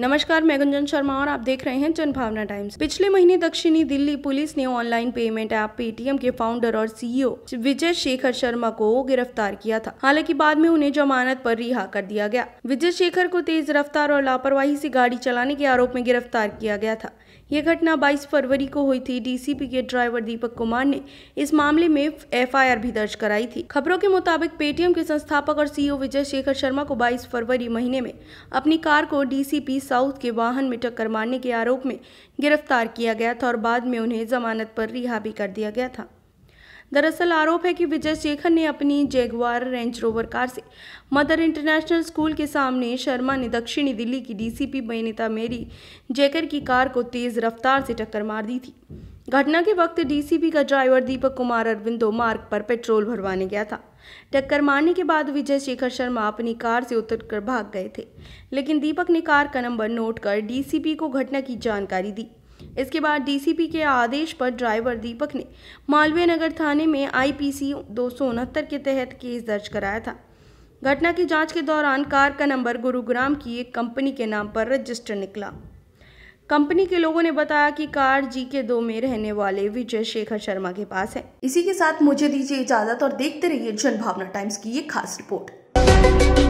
नमस्कार मैं गुंजन शर्मा और आप देख रहे हैं जनभावना टाइम्स पिछले महीने दक्षिणी दिल्ली पुलिस ने ऑनलाइन पेमेंट ऐप पेटीएम के फाउंडर और सीईओ विजय शेखर शर्मा को गिरफ्तार किया था हालांकि बाद में उन्हें जमानत पर रिहा कर दिया गया विजय शेखर को तेज रफ्तार और लापरवाही से गाड़ी चलाने के आरोप में गिरफ्तार किया गया था यह घटना 22 फरवरी को हुई थी डीसीपी के ड्राइवर दीपक कुमार ने इस मामले में एफआईआर भी दर्ज कराई थी खबरों के मुताबिक पेटीएम के संस्थापक और सीईओ विजय शेखर शर्मा को 22 फरवरी महीने में अपनी कार को डीसीपी साउथ के वाहन में टक्कर मारने के आरोप में गिरफ्तार किया गया था और बाद में उन्हें जमानत पर रिहा भी कर दिया गया था दरअसल आरोप है कि विजय शेखर ने अपनी जेगवार रेंज रोवर कार से मदर इंटरनेशनल स्कूल के सामने शर्मा ने दक्षिणी दिल्ली की डीसीपी मेनिता मेरी जेकर की कार को तेज रफ्तार से टक्कर मार दी थी घटना के वक्त डीसीपी का ड्राइवर दीपक कुमार अरविंदो मार्ग पर पेट्रोल भरवाने गया था टक्कर मारने के बाद विजय शेखर शर्मा अपनी कार से उतरकर भाग गए थे लेकिन दीपक ने कार का नंबर नोट कर डीसीपी को घटना की जानकारी दी इसके बाद डीसीपी के आदेश पर ड्राइवर दीपक ने मालवीय नगर थाने में आईपीसी दो के तहत केस दर्ज कराया था घटना की जांच के दौरान कार का नंबर गुरुग्राम की एक कंपनी के नाम पर रजिस्टर निकला कंपनी के लोगों ने बताया कि कार जी के दो में रहने वाले विजय शेखर शर्मा के पास है इसी के साथ मुझे दीजिए इजाजत और देखते रहिए जनभावना टाइम्स की एक खास रिपोर्ट